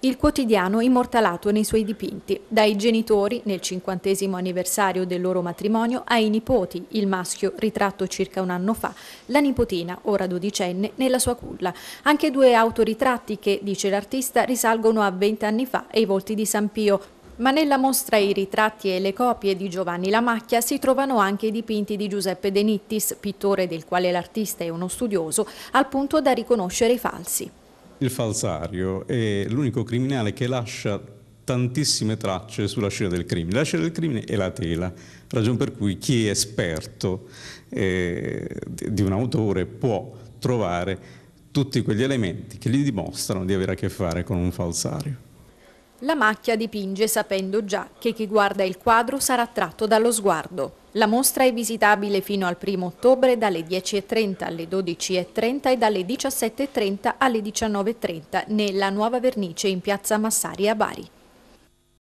il quotidiano immortalato nei suoi dipinti, dai genitori nel cinquantesimo anniversario del loro matrimonio ai nipoti, il maschio ritratto circa un anno fa, la nipotina, ora dodicenne, nella sua culla. Anche due autoritratti che, dice l'artista, risalgono a vent'anni fa e i volti di San Pio, ma nella mostra i ritratti e le copie di Giovanni Lamacchia si trovano anche i dipinti di Giuseppe De Nittis, pittore del quale l'artista è uno studioso, al punto da riconoscere i falsi il falsario è l'unico criminale che lascia tantissime tracce sulla scena del crimine. La scena del crimine è la tela, ragion per cui chi è esperto eh, di un autore può trovare tutti quegli elementi che gli dimostrano di avere a che fare con un falsario. La macchia dipinge sapendo già che chi guarda il quadro sarà tratto dallo sguardo. La mostra è visitabile fino al 1 ottobre dalle 10.30 alle 12.30 e dalle 17.30 alle 19.30 nella nuova vernice in piazza Massari a Bari.